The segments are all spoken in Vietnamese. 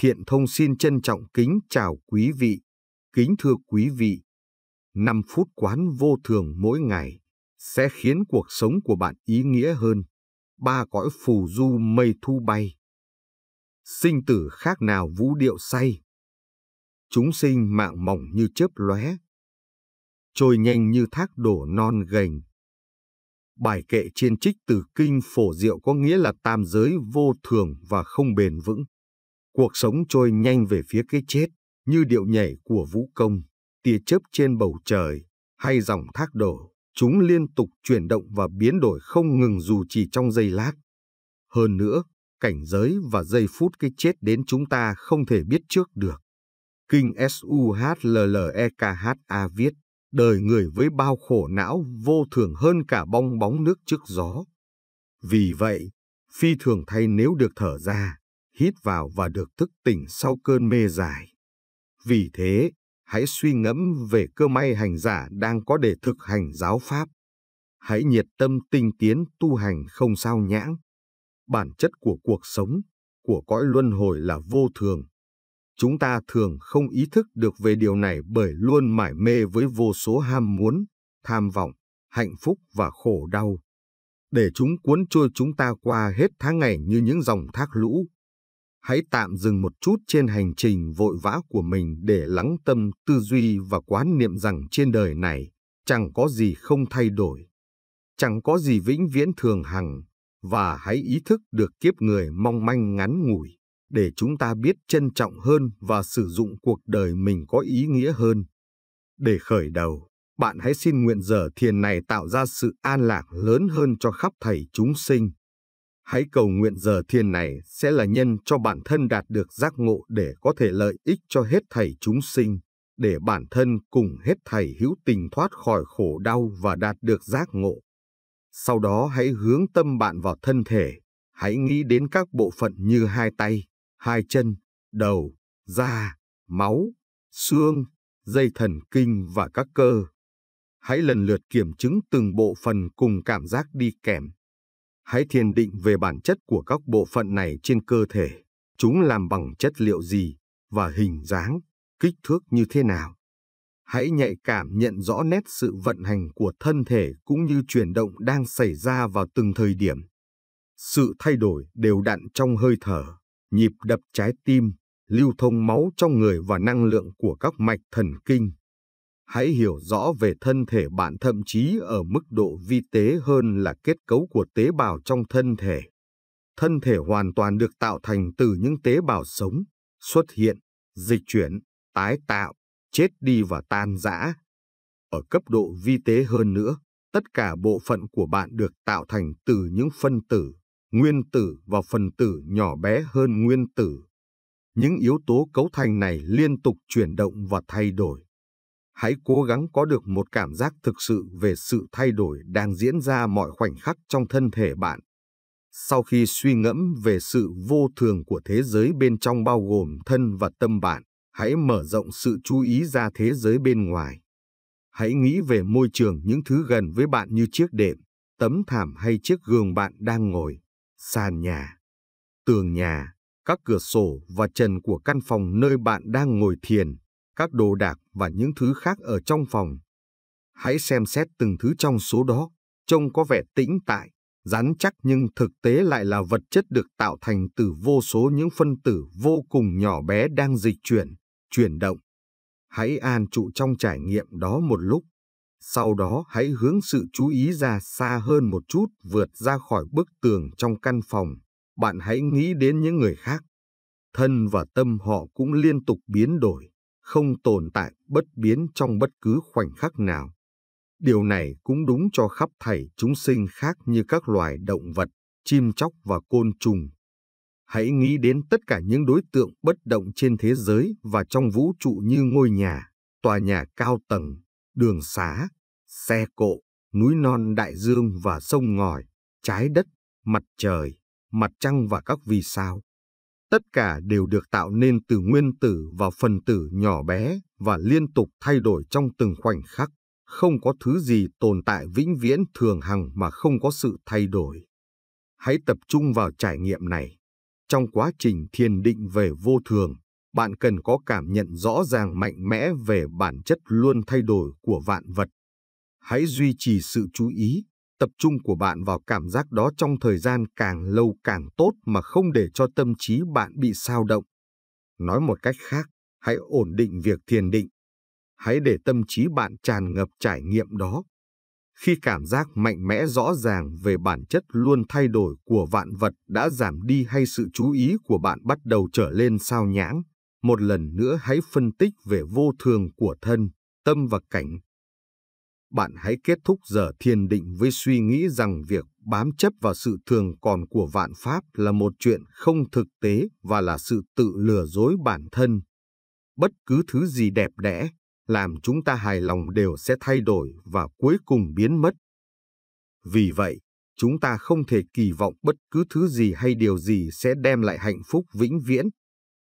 Thiện Thông xin trân trọng kính chào quý vị, kính thưa quý vị. 5 phút quán vô thường mỗi ngày sẽ khiến cuộc sống của bạn ý nghĩa hơn. Ba cõi phù du mây thu bay. Sinh tử khác nào vũ điệu say. Chúng sinh mạng mỏng như chớp lóe. Trôi nhanh như thác đổ non gành. Bài kệ trên trích từ kinh phổ diệu có nghĩa là tam giới vô thường và không bền vững. Cuộc sống trôi nhanh về phía cái chết, như điệu nhảy của vũ công, tia chớp trên bầu trời, hay dòng thác đổ. Chúng liên tục chuyển động và biến đổi không ngừng dù chỉ trong giây lát. Hơn nữa, cảnh giới và giây phút cái chết đến chúng ta không thể biết trước được. Kinh SUHLLEKHA viết, đời người với bao khổ não vô thường hơn cả bong bóng nước trước gió. Vì vậy, phi thường thay nếu được thở ra, hít vào và được thức tỉnh sau cơn mê dài. Vì thế, hãy suy ngẫm về cơ may hành giả đang có để thực hành giáo pháp. Hãy nhiệt tâm tinh tiến tu hành không sao nhãng. Bản chất của cuộc sống, của cõi luân hồi là vô thường. Chúng ta thường không ý thức được về điều này bởi luôn mải mê với vô số ham muốn, tham vọng, hạnh phúc và khổ đau. Để chúng cuốn trôi chúng ta qua hết tháng ngày như những dòng thác lũ, hãy tạm dừng một chút trên hành trình vội vã của mình để lắng tâm tư duy và quán niệm rằng trên đời này chẳng có gì không thay đổi, chẳng có gì vĩnh viễn thường hằng, và hãy ý thức được kiếp người mong manh ngắn ngủi để chúng ta biết trân trọng hơn và sử dụng cuộc đời mình có ý nghĩa hơn. Để khởi đầu, bạn hãy xin nguyện giờ thiền này tạo ra sự an lạc lớn hơn cho khắp thầy chúng sinh. Hãy cầu nguyện giờ thiền này sẽ là nhân cho bản thân đạt được giác ngộ để có thể lợi ích cho hết thầy chúng sinh, để bản thân cùng hết thầy hữu tình thoát khỏi khổ đau và đạt được giác ngộ. Sau đó hãy hướng tâm bạn vào thân thể, hãy nghĩ đến các bộ phận như hai tay, hai chân, đầu, da, máu, xương, dây thần kinh và các cơ. Hãy lần lượt kiểm chứng từng bộ phần cùng cảm giác đi kèm hãy thiền định về bản chất của các bộ phận này trên cơ thể, chúng làm bằng chất liệu gì và hình dáng, kích thước như thế nào. Hãy nhạy cảm nhận rõ nét sự vận hành của thân thể cũng như chuyển động đang xảy ra vào từng thời điểm. Sự thay đổi đều đặn trong hơi thở, nhịp đập trái tim, lưu thông máu trong người và năng lượng của các mạch thần kinh Hãy hiểu rõ về thân thể bạn thậm chí ở mức độ vi tế hơn là kết cấu của tế bào trong thân thể. Thân thể hoàn toàn được tạo thành từ những tế bào sống, xuất hiện, dịch chuyển, tái tạo, chết đi và tan rã. Ở cấp độ vi tế hơn nữa, tất cả bộ phận của bạn được tạo thành từ những phân tử, nguyên tử và phần tử nhỏ bé hơn nguyên tử. Những yếu tố cấu thành này liên tục chuyển động và thay đổi hãy cố gắng có được một cảm giác thực sự về sự thay đổi đang diễn ra mọi khoảnh khắc trong thân thể bạn. Sau khi suy ngẫm về sự vô thường của thế giới bên trong bao gồm thân và tâm bạn, hãy mở rộng sự chú ý ra thế giới bên ngoài. Hãy nghĩ về môi trường những thứ gần với bạn như chiếc đệm, tấm thảm hay chiếc giường bạn đang ngồi, sàn nhà, tường nhà, các cửa sổ và trần của căn phòng nơi bạn đang ngồi thiền các đồ đạc và những thứ khác ở trong phòng. Hãy xem xét từng thứ trong số đó, trông có vẻ tĩnh tại, rắn chắc nhưng thực tế lại là vật chất được tạo thành từ vô số những phân tử vô cùng nhỏ bé đang dịch chuyển, chuyển động. Hãy an trụ trong trải nghiệm đó một lúc, sau đó hãy hướng sự chú ý ra xa hơn một chút vượt ra khỏi bức tường trong căn phòng. Bạn hãy nghĩ đến những người khác. Thân và tâm họ cũng liên tục biến đổi không tồn tại bất biến trong bất cứ khoảnh khắc nào. Điều này cũng đúng cho khắp thảy chúng sinh khác như các loài động vật, chim chóc và côn trùng. Hãy nghĩ đến tất cả những đối tượng bất động trên thế giới và trong vũ trụ như ngôi nhà, tòa nhà cao tầng, đường xá, xe cộ, núi non đại dương và sông ngòi, trái đất, mặt trời, mặt trăng và các vì sao tất cả đều được tạo nên từ nguyên tử và phần tử nhỏ bé và liên tục thay đổi trong từng khoảnh khắc. Không có thứ gì tồn tại vĩnh viễn thường hằng mà không có sự thay đổi. Hãy tập trung vào trải nghiệm này. Trong quá trình thiền định về vô thường, bạn cần có cảm nhận rõ ràng mạnh mẽ về bản chất luôn thay đổi của vạn vật. Hãy duy trì sự chú ý, tập trung của bạn vào cảm giác đó trong thời gian càng lâu càng tốt mà không để cho tâm trí bạn bị sao động. Nói một cách khác, hãy ổn định việc thiền định. Hãy để tâm trí bạn tràn ngập trải nghiệm đó. Khi cảm giác mạnh mẽ rõ ràng về bản chất luôn thay đổi của vạn vật đã giảm đi hay sự chú ý của bạn bắt đầu trở lên sao nhãng, một lần nữa hãy phân tích về vô thường của thân, tâm và cảnh bạn hãy kết thúc giờ thiền định với suy nghĩ rằng việc bám chấp vào sự thường còn của vạn pháp là một chuyện không thực tế và là sự tự lừa dối bản thân. Bất cứ thứ gì đẹp đẽ, làm chúng ta hài lòng đều sẽ thay đổi và cuối cùng biến mất. Vì vậy, chúng ta không thể kỳ vọng bất cứ thứ gì hay điều gì sẽ đem lại hạnh phúc vĩnh viễn.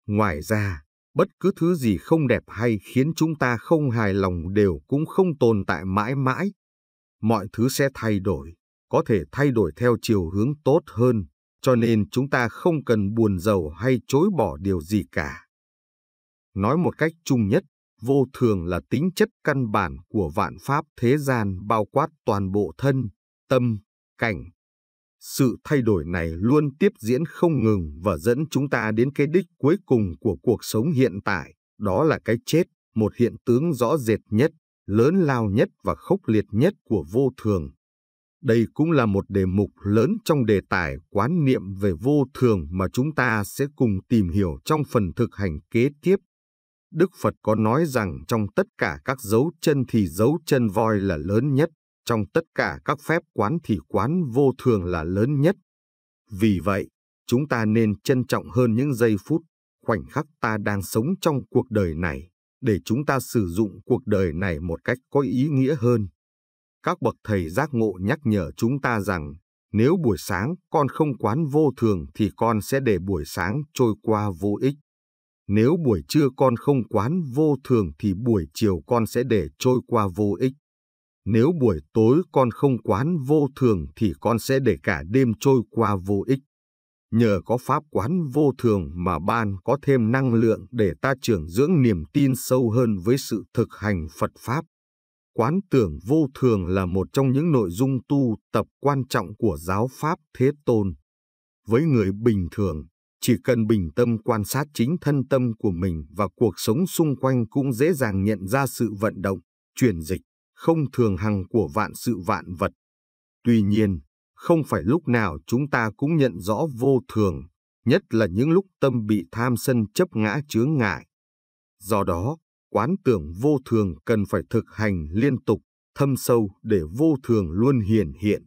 Ngoài ra, Bất cứ thứ gì không đẹp hay khiến chúng ta không hài lòng đều cũng không tồn tại mãi mãi. Mọi thứ sẽ thay đổi, có thể thay đổi theo chiều hướng tốt hơn, cho nên chúng ta không cần buồn giàu hay chối bỏ điều gì cả. Nói một cách chung nhất, vô thường là tính chất căn bản của vạn pháp thế gian bao quát toàn bộ thân, tâm, cảnh, sự thay đổi này luôn tiếp diễn không ngừng và dẫn chúng ta đến cái đích cuối cùng của cuộc sống hiện tại, đó là cái chết, một hiện tướng rõ rệt nhất, lớn lao nhất và khốc liệt nhất của vô thường. Đây cũng là một đề mục lớn trong đề tài quán niệm về vô thường mà chúng ta sẽ cùng tìm hiểu trong phần thực hành kế tiếp. Đức Phật có nói rằng trong tất cả các dấu chân thì dấu chân voi là lớn nhất. Trong tất cả các phép quán thì quán vô thường là lớn nhất. Vì vậy, chúng ta nên trân trọng hơn những giây phút, khoảnh khắc ta đang sống trong cuộc đời này, để chúng ta sử dụng cuộc đời này một cách có ý nghĩa hơn. Các bậc thầy giác ngộ nhắc nhở chúng ta rằng, nếu buổi sáng con không quán vô thường thì con sẽ để buổi sáng trôi qua vô ích. Nếu buổi trưa con không quán vô thường thì buổi chiều con sẽ để trôi qua vô ích nếu buổi tối con không quán vô thường thì con sẽ để cả đêm trôi qua vô ích. Nhờ có pháp quán vô thường mà ban có thêm năng lượng để ta trưởng dưỡng niềm tin sâu hơn với sự thực hành Phật Pháp. Quán tưởng vô thường là một trong những nội dung tu tập quan trọng của giáo Pháp Thế Tôn. Với người bình thường, chỉ cần bình tâm quan sát chính thân tâm của mình và cuộc sống xung quanh cũng dễ dàng nhận ra sự vận động, chuyển dịch không thường hằng của vạn sự vạn vật. Tuy nhiên, không phải lúc nào chúng ta cũng nhận rõ vô thường, nhất là những lúc tâm bị tham sân chấp ngã chướng ngại. Do đó, quán tưởng vô thường cần phải thực hành liên tục, thâm sâu để vô thường luôn hiển hiện.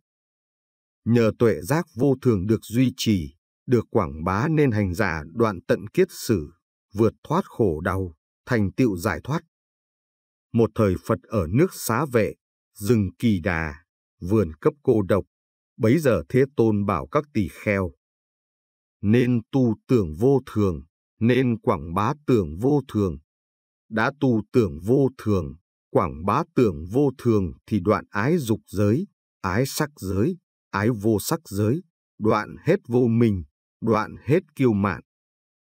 Nhờ tuệ giác vô thường được duy trì, được quảng bá nên hành giả đoạn tận kiết sử, vượt thoát khổ đau, thành tựu giải thoát một thời Phật ở nước xá vệ, rừng kỳ đà, vườn cấp cô độc, bấy giờ Thế Tôn bảo các tỳ kheo. Nên tu tưởng vô thường, nên quảng bá tưởng vô thường. Đã tu tưởng vô thường, quảng bá tưởng vô thường thì đoạn ái dục giới, ái sắc giới, ái vô sắc giới, đoạn hết vô mình, đoạn hết kiêu mạn.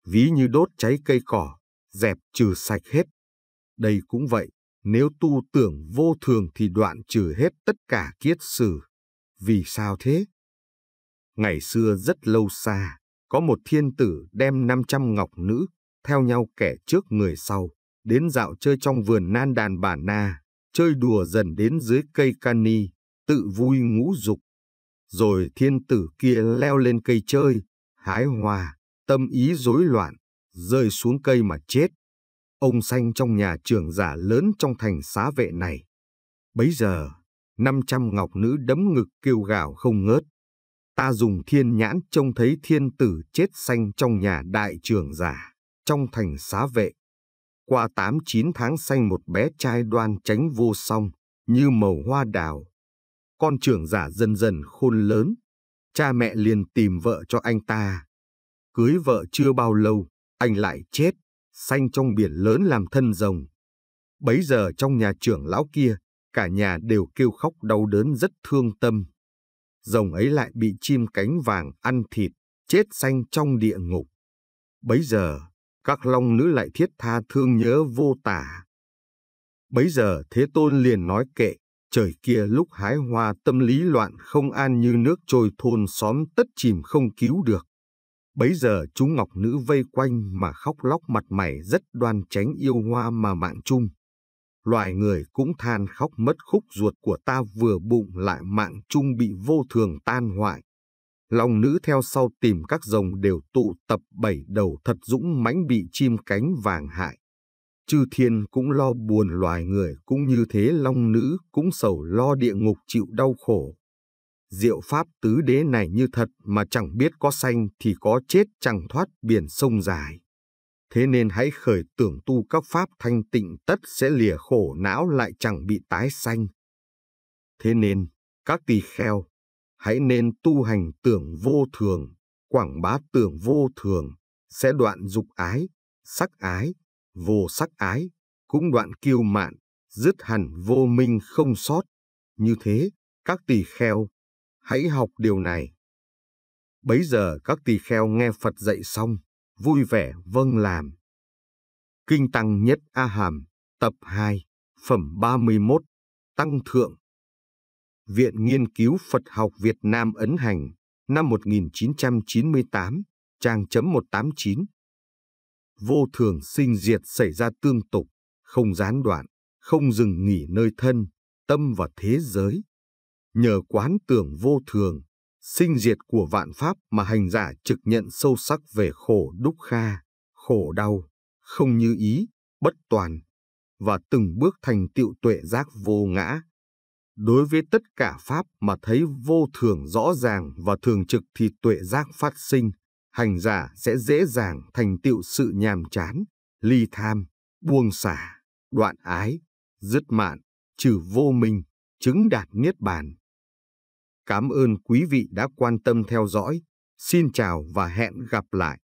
Ví như đốt cháy cây cỏ, dẹp trừ sạch hết. Đây cũng vậy, nếu tu tưởng vô thường thì đoạn trừ hết tất cả kiết sử. Vì sao thế? Ngày xưa rất lâu xa, có một thiên tử đem 500 ngọc nữ, theo nhau kẻ trước người sau, đến dạo chơi trong vườn nan đàn bà na, chơi đùa dần đến dưới cây cani, tự vui ngũ dục. Rồi thiên tử kia leo lên cây chơi, hái hoa, tâm ý rối loạn, rơi xuống cây mà chết ông sanh trong nhà trưởng giả lớn trong thành xá vệ này. Bấy giờ, 500 ngọc nữ đấm ngực kêu gào không ngớt. Ta dùng thiên nhãn trông thấy thiên tử chết sanh trong nhà đại trưởng giả, trong thành xá vệ. Qua 8-9 tháng sanh một bé trai đoan tránh vô song, như màu hoa đào. Con trưởng giả dần dần khôn lớn, cha mẹ liền tìm vợ cho anh ta. Cưới vợ chưa bao lâu, anh lại chết xanh trong biển lớn làm thân rồng. Bấy giờ trong nhà trưởng lão kia, cả nhà đều kêu khóc đau đớn rất thương tâm. Rồng ấy lại bị chim cánh vàng ăn thịt, chết xanh trong địa ngục. Bấy giờ, các long nữ lại thiết tha thương nhớ vô tả. Bấy giờ Thế Tôn liền nói kệ, trời kia lúc hái hoa tâm lý loạn không an như nước trôi thôn xóm tất chìm không cứu được. Bấy giờ chú Ngọc Nữ vây quanh mà khóc lóc mặt mày rất đoan tránh yêu hoa mà mạng chung. Loại người cũng than khóc mất khúc ruột của ta vừa bụng lại mạng chung bị vô thường tan hoại. Long nữ theo sau tìm các rồng đều tụ tập bảy đầu thật dũng mãnh bị chim cánh vàng hại. Chư thiên cũng lo buồn loài người cũng như thế long nữ cũng sầu lo địa ngục chịu đau khổ diệu pháp tứ đế này như thật mà chẳng biết có sanh thì có chết chẳng thoát biển sông dài. Thế nên hãy khởi tưởng tu các pháp thanh tịnh tất sẽ lìa khổ não lại chẳng bị tái sanh. Thế nên, các tỳ kheo, hãy nên tu hành tưởng vô thường, quảng bá tưởng vô thường, sẽ đoạn dục ái, sắc ái, vô sắc ái, cũng đoạn kiêu mạn, dứt hẳn vô minh không sót. Như thế, các tỳ kheo, hãy học điều này. Bấy giờ các tỳ kheo nghe Phật dạy xong, vui vẻ vâng làm. Kinh Tăng Nhất A Hàm, tập 2, phẩm 31, Tăng Thượng. Viện Nghiên cứu Phật học Việt Nam ấn hành, năm 1998, trang chấm 189. Vô thường sinh diệt xảy ra tương tục, không gián đoạn, không dừng nghỉ nơi thân, tâm và thế giới, nhờ quán tưởng vô thường, sinh diệt của vạn pháp mà hành giả trực nhận sâu sắc về khổ đúc kha, khổ đau, không như ý, bất toàn, và từng bước thành tựu tuệ giác vô ngã. Đối với tất cả pháp mà thấy vô thường rõ ràng và thường trực thì tuệ giác phát sinh, hành giả sẽ dễ dàng thành tựu sự nhàm chán, ly tham, buông xả, đoạn ái, dứt mạn, trừ vô minh, chứng đạt niết bàn. Cảm ơn quý vị đã quan tâm theo dõi. Xin chào và hẹn gặp lại.